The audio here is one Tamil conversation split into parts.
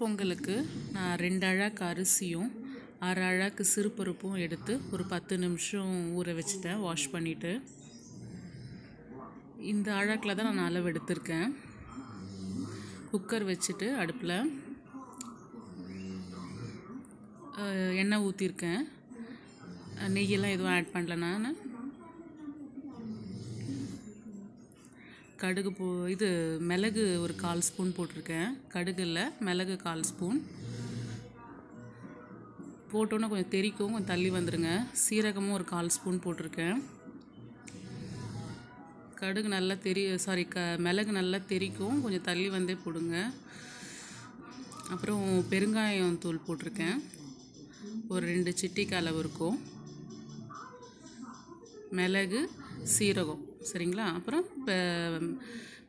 பொங்கலுக்கு நான் ரெண்டு அழாக்கு அரிசியும் அரை அழாக்கு சிறுபருப்பும் எடுத்து ஒரு பத்து நிமிஷம் ஊற வச்சுட்டேன் வாஷ் பண்ணிவிட்டு இந்த அழாக்கில் தான் நான் அளவு எடுத்திருக்கேன் குக்கர் வச்சுட்டு அடுப்பில் எண்ணெய் ஊற்றிருக்கேன் நெய்யெல்லாம் எதுவும் ஆட் பண்ணல நான் கடுகு போ இது மிளகு ஒரு கால் ஸ்பூன் போட்டிருக்கேன் கடுகு இல்லை மிளகு கால் ஸ்பூன் போட்டோன்னே கொஞ்சம் தெரிக்கும் கொஞ்சம் தள்ளி வந்துடுங்க சீரகமும் ஒரு கால் ஸ்பூன் போட்டிருக்கேன் கடுகு நல்லா தெரி சாரி க மிளகு நல்லா தெரிக்கும் கொஞ்சம் தள்ளி வந்தே போடுங்க அப்புறம் பெருங்காயம் தூள் போட்டிருக்கேன் ஒரு ரெண்டு சிட்டிக்கு அளவு இருக்கும் மிளகு சீரகம் சரிங்களா அப்புறம்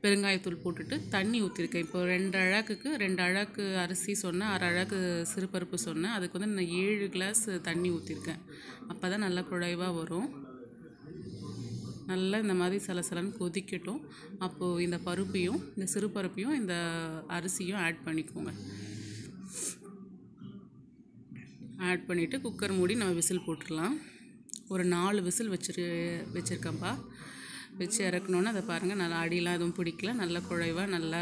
பெருங்காயத்தூள் போட்டுட்டு தண்ணி ஊற்றிருக்கேன் இப்போ ரெண்டு அழகுக்கு ரெண்டு அழகு அரிசி சொன்னேன் அரை அழகு சிறுபருப்பு சொன்னேன் அதுக்கு வந்து நான் ஏழு கிளாஸ் தண்ணி ஊற்றிருக்கேன் அப்போ தான் நல்லா குழைவாக வரும் நல்லா இந்த மாதிரி சலசலன்னு கொதிக்கட்டும் அப்போது இந்த பருப்பையும் இந்த சிறுபருப்பையும் இந்த அரிசியும் ஆட் பண்ணிக்கோங்க ஆட் பண்ணிவிட்டு குக்கர் மூடி நம்ம விசில் போட்டுடலாம் ஒரு நாலு விசில் வச்சிரு வச்சுருக்கேன்ப்பா வச்சு இறக்கணுன்னு அதை பாருங்கள் நல்லா அடியெலாம் எதுவும் பிடிக்கல நல்லா குழைவாக நல்லா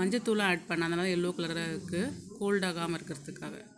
மஞ்சத்தூளும் ஆட் பண்ணேன் அதனால் எல்லோ கலராக இருக்குது கோல்டாகாமல் இருக்கிறதுக்காக